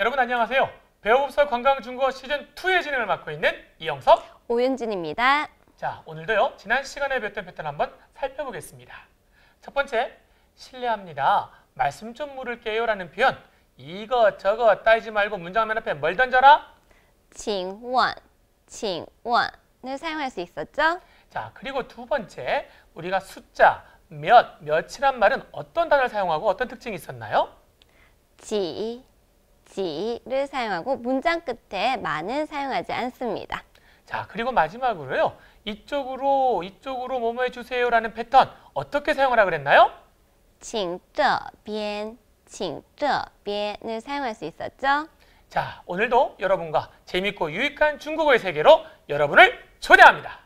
여러분 안녕하세요. 배우법사 관광중국어 시즌2의 진행을 맡고 있는 이영섭, 오윤진입니다. 자, 오늘도요. 지난 시간에 배웠던 패턴 한번 살펴보겠습니다. 첫 번째, 실례합니다. 말씀 좀 물을게요 라는 표현 이것저것 따지지 말고 문장면 앞에 뭘 던져라? 请원请원을 사용할 수 있었죠? 자, 그리고 두 번째, 우리가 숫자, 몇, 며칠란 말은 어떤 단어를 사용하고 어떤 특징이 있었나요? 지, 지를 사용하고 문장 끝에 많은 사용하지 않습니다. 자, 그리고 마지막으로요. 이쪽으로 이쪽으로 뭐뭐 해주세요라는 패턴 어떻게 사용하라 그랬나요? 请这边,请这边을 사용할 수 있었죠? 자, 오늘도 여러분과 재밌고 유익한 중국어의 세계로 여러분을 초대합니다.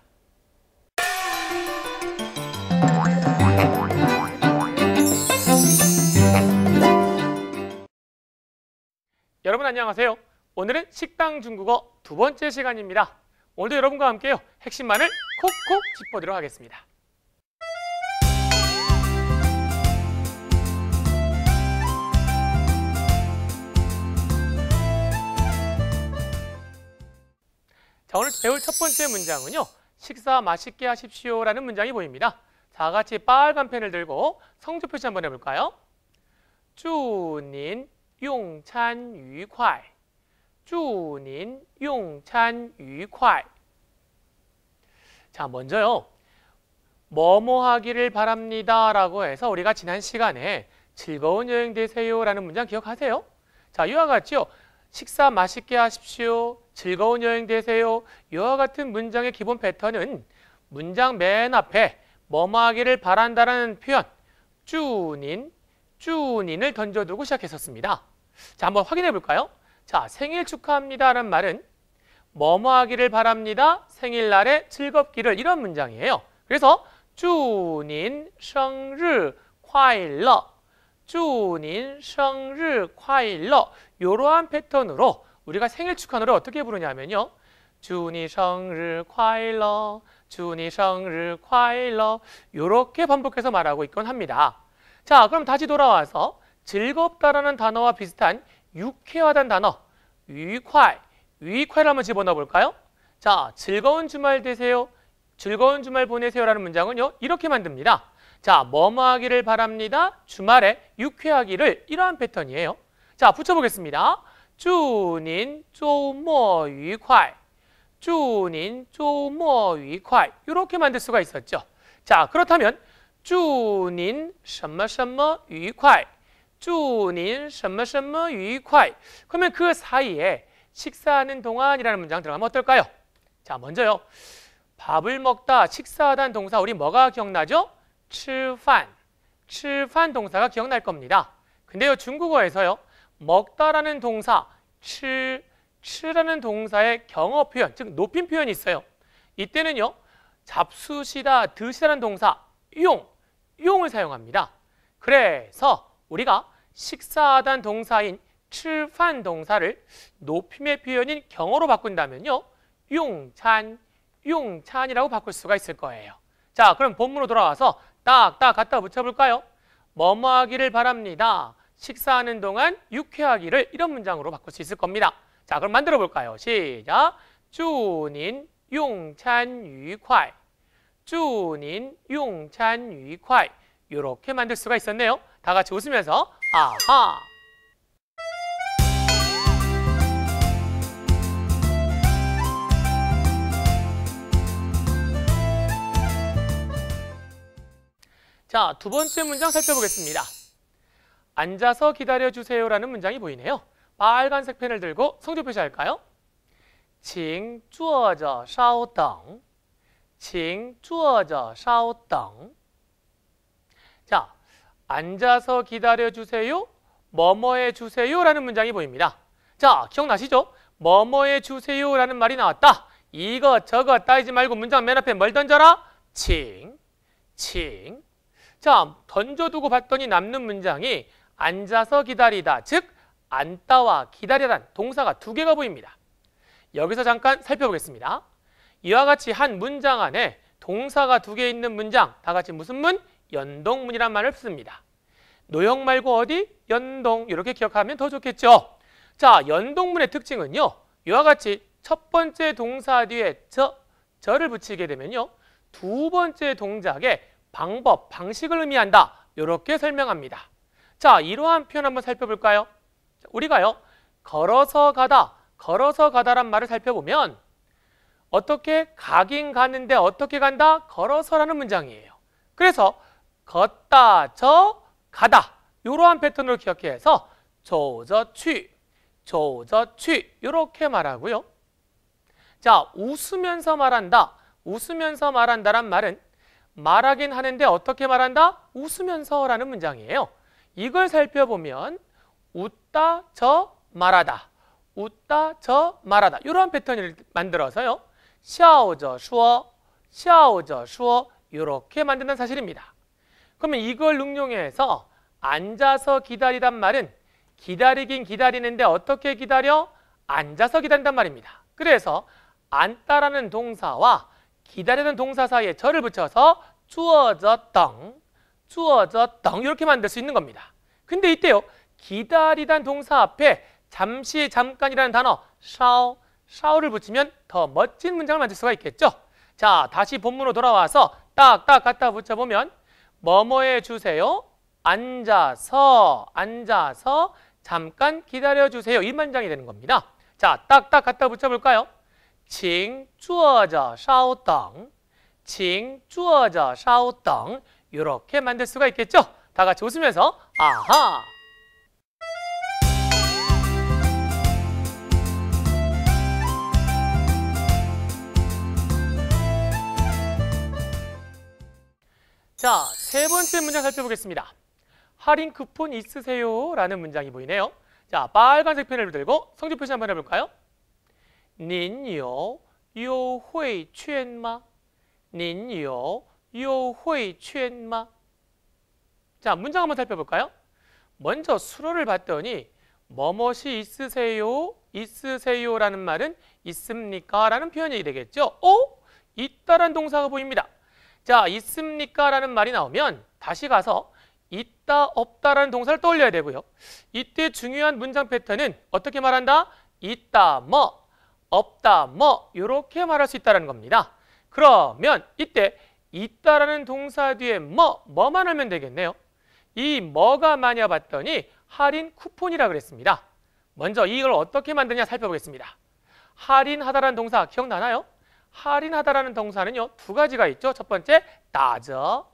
여러분 안녕하세요. 오늘은 식당 중국어 두 번째 시간입니다. 오늘도 여러분과 함께요. 핵심만을 콕콕 짚어드리도록 하겠습니다. 자, 오늘 배울 첫 번째 문장은요. 식사 맛있게 하십시오라는 문장이 보입니다. 자, 같이 빨간 펜을 들고 성조 표시 한번 해볼까요? 주님 용찬 유콰이. 祝您 용찬 유콰 자, 먼저요. 뭐뭐 하기를 바랍니다 라고 해서 우리가 지난 시간에 즐거운 여행 되세요 라는 문장 기억하세요? 자, 이와 같이요. 식사 맛있게 하십시오. 즐거운 여행 되세요. 이와 같은 문장의 기본 패턴은 문장 맨 앞에 뭐뭐 하기를 바란다라는 표현 쭈닌, 쭈닌을 던져두고 시작했었습니다. 자, 한번 확인해 볼까요? 자, 생일 축하합니다라는 말은 뭐뭐 하기를 바랍니다. 생일날에 즐겁기를 이런 문장이에요. 그래서 주닌 생일 快乐 주닌 생일 快乐 이러한 패턴으로 우리가 생일 축하노래 어떻게 부르냐면요. 주니 생일 快乐 주니 생일 快乐 이렇게 반복해서 말하고 있곤 합니다. 자, 그럼 다시 돌아와서 즐겁다라는 단어와 비슷한 유쾌하다는 단어 유쾌, 유쾌를 한번 집어넣어 볼까요? 자, 즐거운 주말 되세요. 즐거운 주말 보내세요라는 문장은요. 이렇게 만듭니다. 자, 뭐뭐하기를 바랍니다. 주말에 유쾌하기를 이러한 패턴이에요. 자, 붙여보겠습니다. 주닌 조모 유쾌 주닌 조모 유쾌 이렇게 만들 수가 있었죠. 자, 그렇다면 주닌 什么什么愉快 주님 什么什么 유익화이 그러면 그 사이에 식사하는 동안이라는 문장 들어가면 어떨까요? 자 먼저요 밥을 먹다 식사하다는 동사 우리 뭐가 기억나죠? 吃饭吃饭 동사가 기억날 겁니다 근데요 중국어에서요 먹다라는 동사 吃 치라는 동사의 경어 표현, 즉 높임 표현이 있어요. 이때는요. 잡수시다, 드시라는 동사 용, 용을 사용합니다. 그래서 우리가 식사하단 동사인 출판 동사를 높임의 표현인 경어로 바꾼다면요. 용찬, 용찬이라고 바꿀 수가 있을 거예요. 자, 그럼 본문으로 돌아와서 딱딱 갖다 붙여볼까요? 뭐뭐 하기를 바랍니다. 식사하는 동안 유쾌하기를 이런 문장으로 바꿀 수 있을 겁니다. 자, 그럼 만들어 볼까요? 시작! 주닌 용찬 유쾌 주닌 용찬 유쾌 이렇게 만들 수가 있었네요. 다 같이 웃으면서 아하. 자, 두 번째 문장 살펴보겠습니다. 앉아서 기다려주세요라는 문장이 보이네요. 빨간색 펜을 들고 성조 표시할까요? 请坐着稍等请坐着稍等 자, 앉아서 기다려주세요. 뭐뭐해 주세요 라는 문장이 보입니다. 자, 기억나시죠? 뭐뭐해 주세요 라는 말이 나왔다. 이것 저것 따지지 말고 문장 맨 앞에 뭘 던져라? 칭, 칭. 자, 던져두고 봤더니 남는 문장이 앉아서 기다리다, 즉 앉다와 기다려란 동사가 두 개가 보입니다. 여기서 잠깐 살펴보겠습니다. 이와 같이 한 문장 안에 동사가 두 개 있는 문장, 다 같이 무슨 문? 연동문이란 말을 씁니다. 노형 말고 어디? 연동 이렇게 기억하면 더 좋겠죠. 자, 연동문의 특징은요. 이와 같이 첫 번째 동사 뒤에 저, 저를 붙이게 되면요. 두 번째 동작의 방법, 방식을 의미한다. 이렇게 설명합니다. 자, 이러한 표현 한번 살펴볼까요? 우리가요. 걸어서 가다, 걸어서 가다란 말을 살펴보면 어떻게 가긴 가는데 어떻게 간다? 걸어서라는 문장이에요. 그래서 걷다, 저, 가다. 이러한 패턴을 기억해서 조저취, 조저취 이렇게 말하고요. 자, 웃으면서 말한다. 웃으면서 말한다란 말은 말하긴 하는데 어떻게 말한다? 웃으면서라는 문장이에요. 이걸 살펴보면 웃다, 저, 말하다. 웃다, 저, 말하다. 이러한 패턴을 만들어서요. 샤오저, 슈어, 샤오저, 슈어 이렇게 만드는 사실입니다. 그러면 이걸 응용해서 앉아서 기다리란 말은 기다리긴 기다리는데 어떻게 기다려? 앉아서 기다린단 말입니다. 그래서 앉다라는 동사와 기다리는 동사 사이에 절을 붙여서 주어졌덩주어졌덩 이렇게 만들 수 있는 겁니다. 근데 이때요. 기다리단 동사 앞에 잠시, 잠깐이라는 단어 샤오, 샤오를 붙이면 더 멋진 문장을 만들 수가 있겠죠. 자, 다시 본문으로 돌아와서 딱딱 갖다 붙여보면 뭐뭐 해주세요. 앉아서, 앉아서 잠깐 기다려주세요. 이만장이 되는 겁니다. 자, 딱딱 갖다 붙여볼까요? 请坐着稍等,请坐着稍等 이렇게 만들 수가 있겠죠? 다 같이 웃으면서 아하! 자, 세 번째 문장 살펴보겠습니다. 할인 쿠폰 있으세요? 라는 문장이 보이네요. 자, 빨간색 펜을 들고 성적 표시 한번 해볼까요? 닌有 요회이 마 닌有 요회이 마 자, 문장 한번 살펴볼까요? 먼저 수로를 봤더니 뭐뭐이 있으세요? 있으세요라는 말은 있습니까? 라는 표현이 되겠죠. 어? 있다란 동사가 보입니다. 자, 있습니까? 라는 말이 나오면 다시 가서 있다, 없다라는 동사를 떠올려야 되고요. 이때 중요한 문장 패턴은 어떻게 말한다? 있다, 뭐, 없다, 뭐 이렇게 말할 수 있다는 겁니다. 그러면 이때 있다라는 동사 뒤에 뭐, 뭐만 하면 되겠네요. 이 뭐가 많냐 봤더니 할인 쿠폰이라 그랬습니다. 먼저 이걸 어떻게 만드냐 살펴보겠습니다. 할인하다라는 동사 기억나나요? 할인하다라는 동사는요. 두 가지가 있죠. 첫 번째 따져,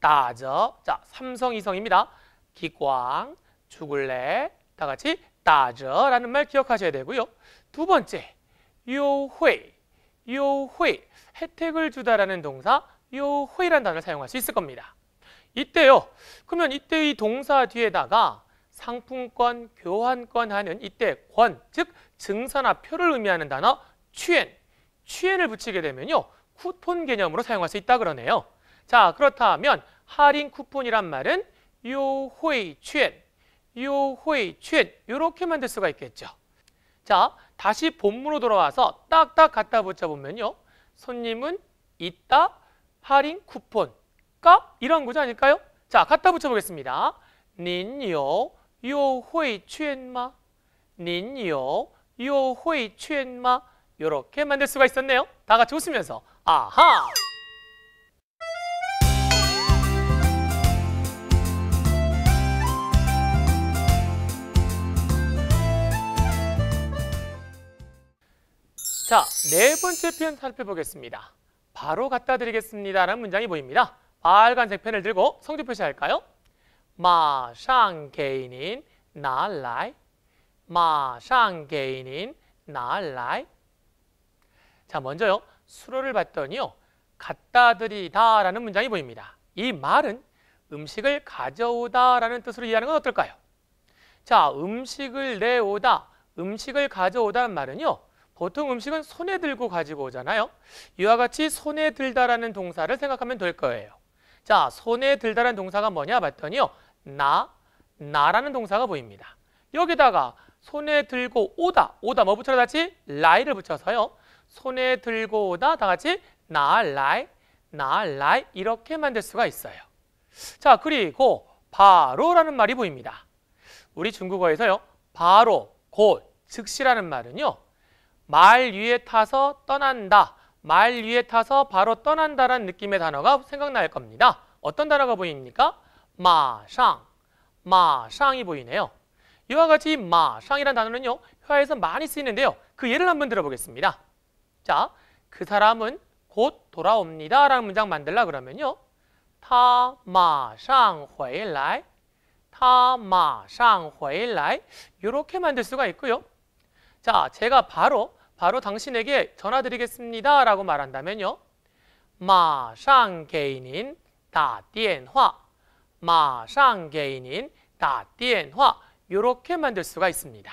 따져. 자, 삼성, 이성입니다. 기광, 죽을래, 다 같이 따져라는 말 기억하셔야 되고요. 두 번째, 요회, 요회. 혜택을 주다라는 동사 요회란 단어를 사용할 수 있을 겁니다. 이때요. 그러면 이때 이 동사 뒤에다가 상품권, 교환권 하는 이때 권, 즉 증서나 표를 의미하는 단어 취엔, 취해를 붙이게 되면요. 쿠폰 개념으로 사용할 수 있다 그러네요. 자, 그렇다면 할인 쿠폰이란 말은 요호이 취엔, 요호이 취엔 이렇게 만들 수가 있겠죠. 자, 다시 본문으로 돌아와서 딱딱 갖다 붙여보면요. 손님은 있다, 할인 쿠폰, 까 이런 구조 아닐까요? 자, 갖다 붙여보겠습니다. 닌요 요호이 취엔마 닌요 요호이 취엔마 이렇게 만들 수가 있었네요. 다 같이 웃으면서 아하! 자, 네 번째 표현 살펴보겠습니다. 바로 갖다 드리겠습니다. 라는 문장이 보입니다. 빨간색 펜을 들고 성조 표시할까요? 마상 개인인 날라이 마상 개인인 나라이 자, 먼저요. 수로를 봤더니요. 갖다 드리다 라는 문장이 보입니다. 이 말은 음식을 가져오다 라는 뜻으로 이해하는 건 어떨까요? 자, 음식을 내오다, 음식을 가져오다는 말은요. 보통 음식은 손에 들고 가지고 오잖아요. 이와 같이 손에 들다라는 동사를 생각하면 될 거예요. 자, 손에 들다라는 동사가 뭐냐 봤더니요. 나, 나라는 동사가 보입니다. 여기다가 손에 들고 오다, 오다 뭐 붙여라 같이 라이를 붙여서요. 손에 들고 오다 다 같이 날라이 날라이 이렇게 만들 수가 있어요. 자 그리고 바로라는 말이 보입니다. 우리 중국어에서요 바로 곧 즉시라는 말은요 말 위에 타서 떠난다 말 위에 타서 바로 떠난다라는 느낌의 단어가 생각날 겁니다. 어떤 단어가 보입니까? 마상 마상이 보이네요. 이와 같이 마상이라는 단어는요, 회화에서 많이 쓰이는데요. 그 예를 한번 들어보겠습니다. 자, 그 사람은 곧 돌아옵니다. 라는 문장 만들라 그러면요. 타 마상 회라이 타 마상 회라이 이렇게 만들 수가 있고요. 자, 제가 바로 바로 당신에게 전화드리겠습니다. 라고 말한다면요. 마상 개인인 다电화 마상 개인인 다电화 이렇게 만들 수가 있습니다.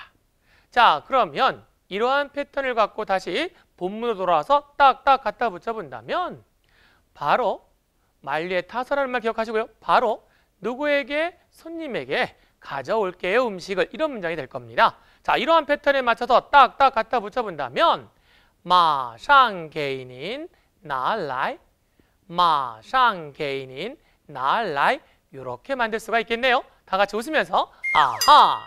자, 그러면 이러한 패턴을 갖고 다시 본문으로 돌아와서 딱딱 갖다 붙여본다면 바로 만리의 타서라는 말 기억하시고요. 바로 누구에게 손님에게 가져올게요 음식을 이런 문장이 될 겁니다. 자 이러한 패턴에 맞춰서 딱딱 갖다 붙여본다면 마상 개인인 나라이 마상 개인인 나라이 이렇게 만들 수가 있겠네요. 다 같이 웃으면서 아하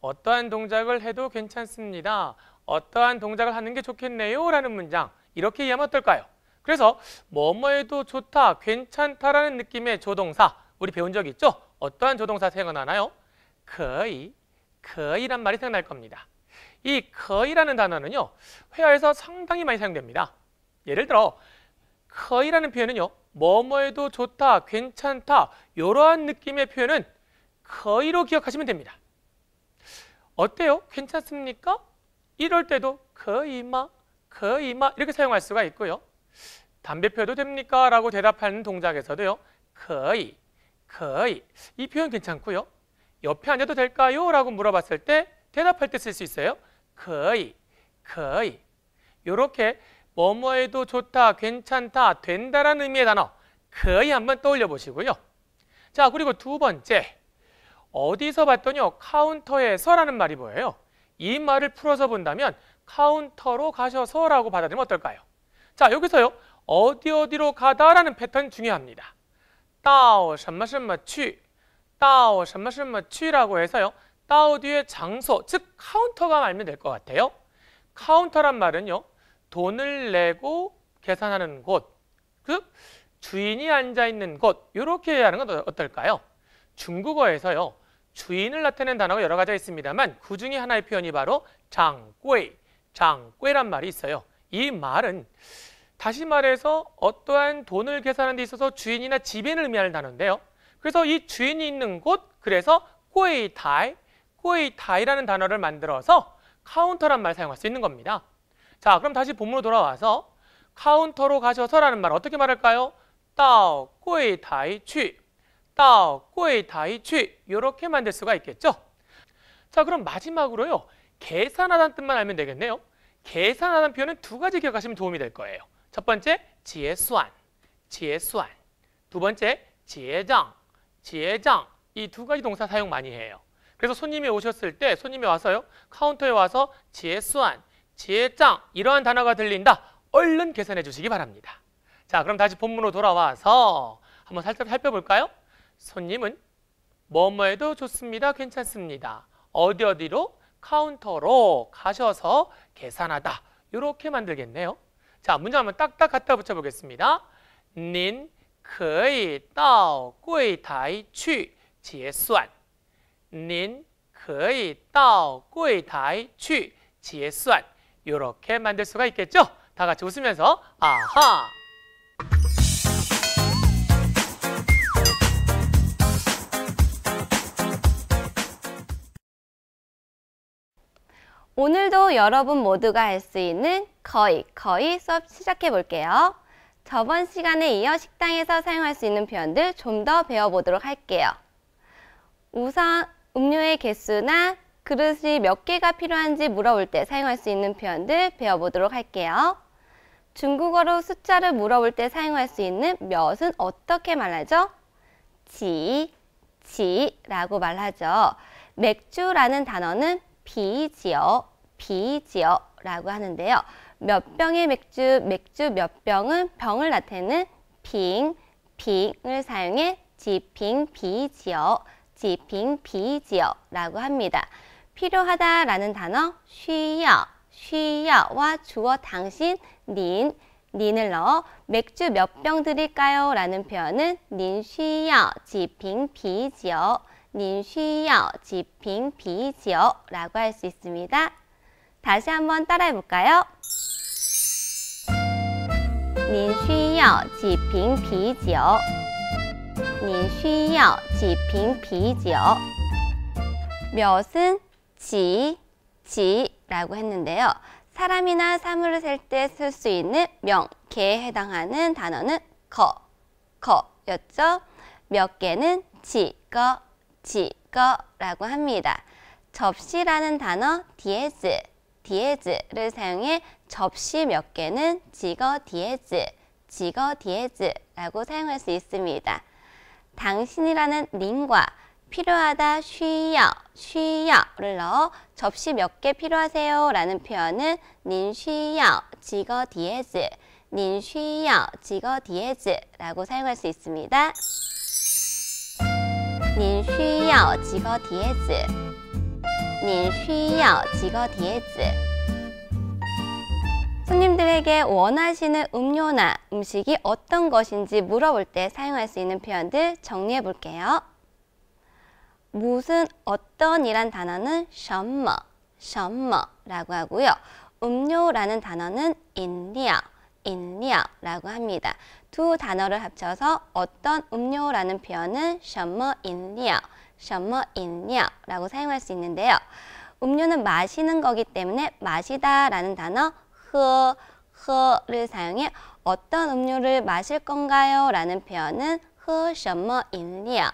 어떠한 동작을 해도 괜찮습니다. 어떠한 동작을 하는 게 좋겠네요 라는 문장 이렇게 이해하면 어떨까요? 그래서 뭐뭐 해도 좋다, 괜찮다라는 느낌의 조동사 우리 배운 적 있죠? 어떠한 조동사 생각나나요? 거의, 거의란 말이 생각날 겁니다. 이 거의라는 단어는요. 회화에서 상당히 많이 사용됩니다. 예를 들어 거의라는 표현은요. 뭐뭐해도 좋다, 괜찮다 이러한 느낌의 표현은 거의로 기억하시면 됩니다. 어때요? 괜찮습니까? 이럴 때도 거이마, 거이마 이렇게 사용할 수가 있고요. 담배 펴도 됩니까? 라고 대답하는 동작에서도요. 거의, 거의 이 표현 괜찮고요. 옆에 앉아도 될까요? 라고 물어봤을 때 대답할 때 쓸 수 있어요. 거의, 거의 이렇게 뭐뭐해도 좋다, 괜찮다, 된다라는 의미의 단어 거의 한번 떠올려 보시고요. 자, 그리고 두 번째 어디서 봤더니요. 카운터에서라는 말이 뭐예요? 이 말을 풀어서 본다면 카운터로 가셔서라고 받아들이면 어떨까요? 자, 여기서요. 어디 어디로 가다라는 패턴 중요합니다. 따到什么什么去 따오 什么什么去라고 해서요. 따오 뒤에 장소, 즉 카운터가 말면될 것 같아요. 카운터란 말은요. 돈을 내고 계산하는 곳, 그 주인이 앉아 있는 곳, 이렇게 하는 건 어떨까요? 중국어에서요. 주인을 나타낸 단어가 여러 가지가 있습니다만 그 중에 하나의 표현이 바로 장괴, 장괴란 말이 있어요. 이 말은 다시 말해서 어떠한 돈을 계산하는 데 있어서 주인이나 지배를 의미하는 단어인데요. 그래서 이 주인이 있는 곳, 그래서 꼬이타이, 꼬이타이라는 단어를 만들어서 카운터란 말 사용할 수 있는 겁니다. 자, 그럼 다시 본문으로 돌아와서 카운터로 가셔서라는 말 어떻게 말할까요? 따오 꼬이타이 취따 꼬이, 다이, 취 이렇게 만들 수가 있겠죠. 자 그럼 마지막으로요. 계산하다는 뜻만 알면 되겠네요. 계산하다는 표현은 두 가지 기억하시면 도움이 될 거예요. 첫 번째 지혜수안, 지혜수안. 두 번째 지혜장, 지혜장. 이 두 가지 동사 사용 많이 해요. 그래서 손님이 오셨을 때 손님이 와서요. 카운터에 와서 지혜수안, 지혜장 이러한 단어가 들린다. 얼른 계산해 주시기 바랍니다. 자 그럼 다시 본문으로 돌아와서 한번 살짝 살펴볼까요? 손님은 뭐뭐해도 좋습니다. 괜찮습니다. 어디 어디로 카운터로 가셔서 계산하다. 이렇게 만들겠네요. 자, 문제 한번 딱딱 갖다 붙여 보겠습니다. 닌 거의 따오柜台 취结算. 지닌 거의 따오柜台 취结算. 지 이렇게 만들 수가 있겠죠? 다 같이 웃으면서 아하 오늘도 여러분 모두가 할 수 있는 거의 거의 수업 시작해 볼게요. 저번 시간에 이어 식당에서 사용할 수 있는 표현들 좀 더 배워보도록 할게요. 우선 음료의 개수나 그릇이 몇 개가 필요한지 물어볼 때 사용할 수 있는 표현들 배워보도록 할게요. 중국어로 숫자를 물어볼 때 사용할 수 있는 몇은 어떻게 말하죠? 지, 지라고 말하죠. 맥주라는 단어는 비지어, 비지어라고 하는데요. 몇 병의 맥주, 맥주 몇 병은 병을 나타내는 빙, 빙을 사용해 지핑 비지어, 지핑 비지어라고 합니다. 필요하다라는 단어 쉬어쉬어와 주어 당신, 닌, 닌을 넣어 맥주 몇 병 드릴까요? 라는 표현은 닌쉬어지핑 비지어, 您需要 지핑 비지어라고 할 수 있습니다. 다시 한번 따라해 볼까요? 您需要 지핑 비지어 您需要 지핑 비지어 몇은 지, 지라고 했는데요. 사람이나 사물을 셀 때 쓸 수 있는 명, 개에 해당하는 단어는 거, 거였죠. 몇 개는 지, 거, 지거라고 합니다. 접시라는 단어 디에즈, 디에즈를 사용해 접시 몇 개는 지거 디에즈, 지거 디에즈라고 사용할 수 있습니다. 당신이라는 링과 필요하다 쉬여 쉬여를 넣어 접시 몇 개 필요하세요 라는 표현은 닌 쉬여 지거 디에즈 닌 쉬여 지거 디에즈라고 사용할 수 있습니다. 您需要几个碟子？您需要几个碟子？ 손님들에게 원하시는 음료나 음식이 어떤 것인지 물어볼 때 사용할 수 있는 표현들 정리해 볼게요. 무슨 어떤이란 단어는 什么, 什么라고 하고요. 음료라는 단어는 饮料, 饮料라고 합니다. 두 단어를 합쳐서 어떤 음료라는 표현은 什么饮料,什么饮料라고 사용할 수 있는데요. 음료는 마시는 거기 때문에 마시다라는 단어 허, 허를 사용해 어떤 음료를 마실 건가요? 라는 표현은 허什么饮料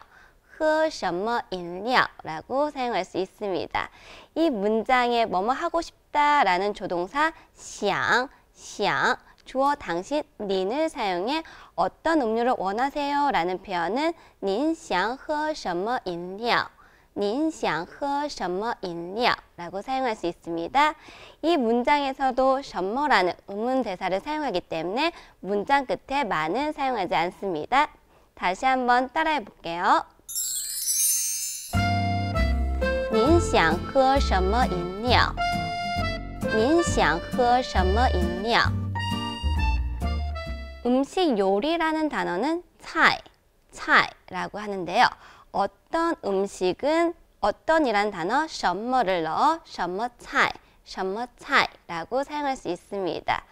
喝什么饮料라고 사용할 수 있습니다. 이 문장에 뭐뭐 하고 싶다라는 조동사 想,想 주어 당신 닌을 사용해 어떤 음료를 원하세요? 라는 표현은 您想喝什么饮料?您想喝什么饮料? 라고 사용할 수 있습니다. 이 문장에서도 什么라는 의문 대사를 사용하기 때문에 문장 끝에 많은 사용하지 않습니다. 다시 한번 따라해 볼게요. 您想喝什么饮料？您想喝什么饮料？ 음식 요리라는 단어는 차이, 차이라고 하는데요. 어떤 음식은 어떤이란 단어 什么를 넣어 什么 차이, 什么 차이라고 사용할 수 있습니다.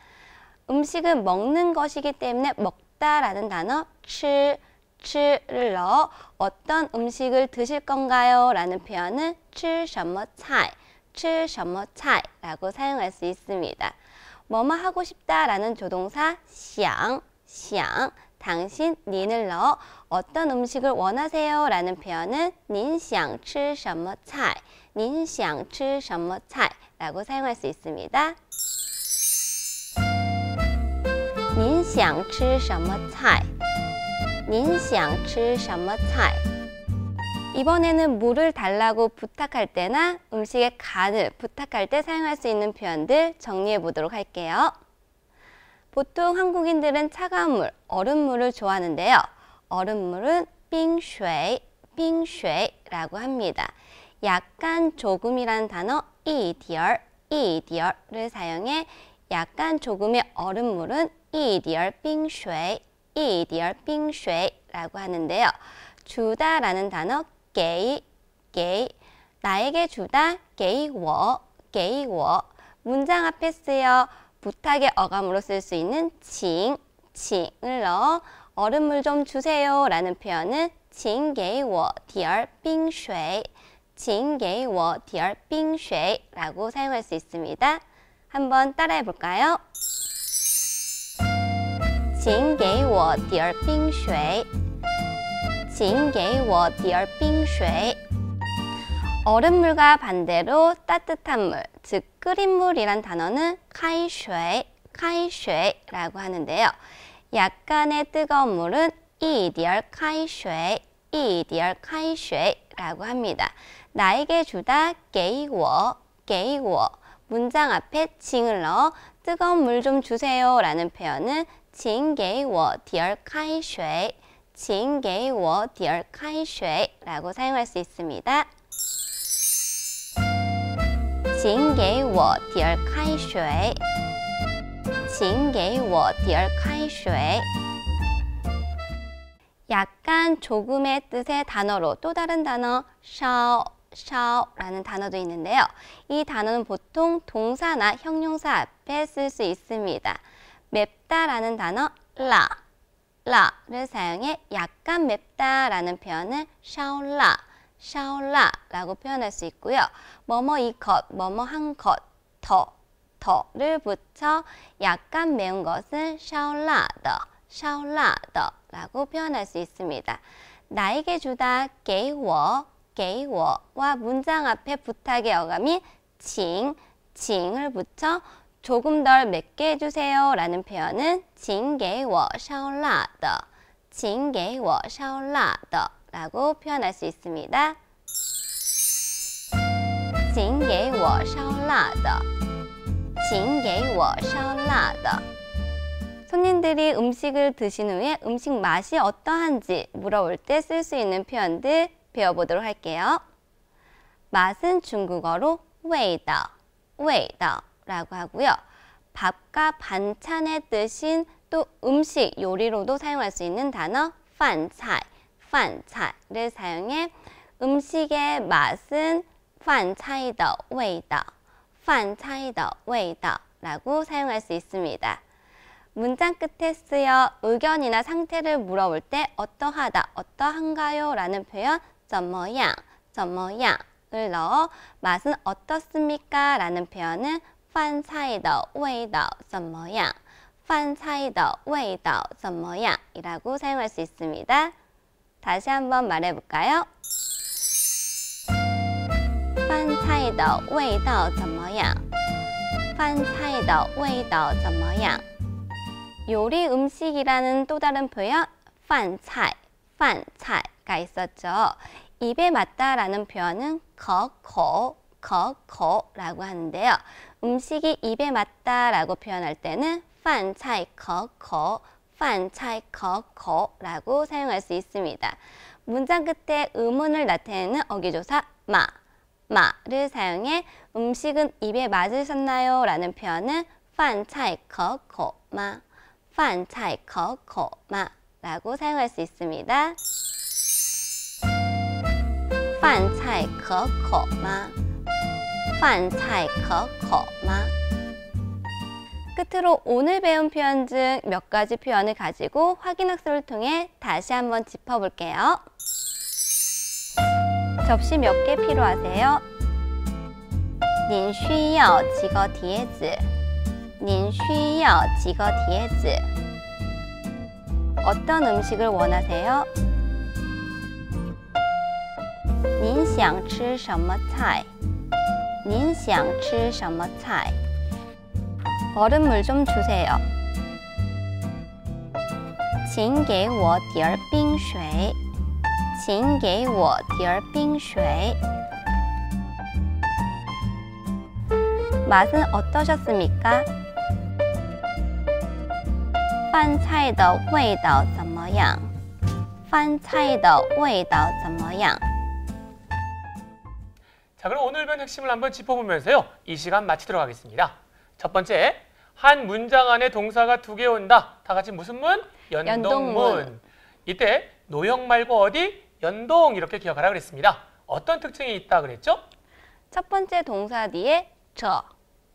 음식은 먹는 것이기 때문에 먹다라는 단어 吃, 吃를 넣어 어떤 음식을 드실 건가요? 라는 표현은 吃什么菜, 吃什么菜라고 사용할 수 있습니다. 뭐뭐 하고 싶다라는 조동사 想,想 당신, 닌을 넣어 어떤 음식을 원하세요? 라는 표현은 닌想吃什么菜닌想吃什么菜 라고 사용할 수 있습니다. 您想吃什么菜?您想吃什么菜? 이번에는 물을 달라고 부탁할 때나 음식의 간을 부탁할 때 사용할 수 있는 표현들 정리해 보도록 할게요. 보통 한국인들은 차가운 물, 얼음물을 좋아하는데요. 얼음물은 빙쉐이, 빙쉐이라고 합니다. 약간 조금이라는 단어 이디얼, 이디얼을 사용해 약간 조금의 얼음물은 이디얼 빙쉐이, 이디얼 빙쉐이라고 하는데요. 주다라는 단어 게이, 게이. 나에게 주다, 게이워, 게이워. 문장 앞에 쓰여 부탁의 어감으로 쓸 수 있는 칭, 칭을 넣어 얼음물 좀 주세요 라는 표현은 칭给我点冰水, 请给我点冰水 라고 사용할 수 있습니다. 한번 따라해 볼까요? 请给我点冰水请给我点冰水。 얼음물과 반대로 따뜻한 물, 즉 끓인 물이란 단어는 카이쉐, 카이쉐라고 하는데요. 약간의 뜨거운 물은 이디얼 카이쉐, 이디얼 카이쉐라고 합니다. 나에게 주다 게이워, 게이워. 문장 앞에 징을 넣어 뜨거운 물 좀 주세요라는 표현은 징게이워 디얼 카이쉐, 请给我点开水라고 사용할 수 있습니다. 请给我点开水.请给我点开水. 약간 조금의 뜻의 단어로 또 다른 단어 샤오 샤오라는 단어도 있는데요. 이 단어는 보통 동사나 형용사 앞에 쓸 수 있습니다. 맵다라는 단어 라 라를 사용해 약간 맵다라는 표현을 샤올라, 샤올라라고 표현할 수 있고요. 뭐뭐 이 것, 뭐뭐 한 것, 더, 더를 붙여 약간 매운 것은 샤올라더, 샤올라더라고 표현할 수 있습니다. 나에게 주다, 게이워, 게이워와 문장 앞에 부탁의 어감인 징, 징을 붙여 조금 덜 맵게 해주세요 라는 표현은 请给我烧辣的请给我烧辣的 라고 표현할 수 있습니다 请给我烧辣的请给我烧辣的 손님들이 음식을 드신 후에 음식 맛이 어떠한지 물어볼 때 쓸 수 있는 표현들 배워보도록 할게요 맛은 중국어로 味道味道 라고 하고요. 밥과 반찬의 뜻인 또 음식, 요리로도 사용할 수 있는 단어 반찬, 반찬을 사용해 음식의 맛은 반찬의味道, 반찬의味道라고 사용할 수 있습니다. 문장 끝에 쓰여 의견이나 상태를 물어볼 때 어떠하다, 어떠한가요? 라는 표현 怎么样,怎么样을 넣어 맛은 어떻습니까? 라는 표현은 饭菜的味道怎么样？饭菜的味道怎么样? 이라고 사용할 수 있습니다. 다시 한번 말해볼까요? 饭菜的味道怎么样?饭菜的味道怎么样? 요리 음식이라는 또 다른 표현 饭菜, 饭菜가 있었죠. 입에 맞다라는 표현은 거코, 거코라고 하는데요. 음식이 입에 맞다라고 표현할 때는 饭菜可口, 饭菜可口라고 사용할 수 있습니다. 문장 끝에 음운을 나타내는 어기조사 마, 마를 사용해 음식은 입에 맞으셨나요? 라는 표현은 饭菜可口吗?饭菜可口吗? 라고 사용할 수 있습니다. 饭菜可口吗? 환菜 可口吗? 끝으로 오늘 배운 표현 중 몇 가지 표현을 가지고 확인학습을 통해 다시 한번 짚어볼게요. 접시 몇 개 필요하세요? 您需要几个碟子?您需要几个碟子? 어떤 음식을 원하세요? 您想吃什么菜?您想吃什么菜？얼음물좀주세 요， 请给我点儿冰水，请给我点儿冰水。맛은어떠셨습니 까？ 饭菜的味道怎么样？饭菜的味道怎么样？ 자, 그럼 오늘 배운 핵심을 한번 짚어보면서요. 이 시간 마치도록 하겠습니다. 첫 번째, 한 문장 안에 동사가 두 개 온다. 다 같이 무슨 문? 연동문. 연동문. 이때 노형 말고 어디? 연동 이렇게 기억하라 그랬습니다. 어떤 특징이 있다 그랬죠? 첫 번째 동사 뒤에 저,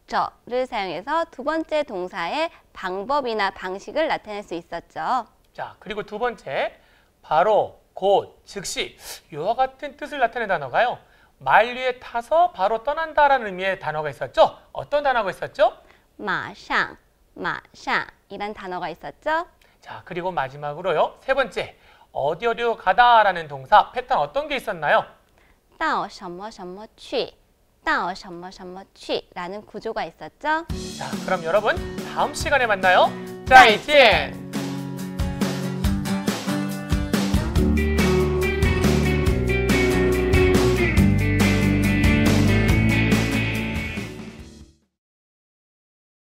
저를 사용해서 두 번째 동사의 방법이나 방식을 나타낼 수 있었죠. 자, 그리고 두 번째, 바로, 곧, 즉시 이와 같은 뜻을 나타낸 단어가요. 말 위에 타서 바로 떠난다라는 의미의 단어가 있었죠? 어떤 단어가 있었죠? 마상, 마상 이런 단어가 있었죠? 자, 그리고 마지막으로요. 세 번째, 어디 어디로 가다라는 동사 패턴 어떤 게 있었나요? 到什么什么去,到什么什么去라는 구조가 있었죠? 자, 그럼 여러분 다음 시간에 만나요. 再见!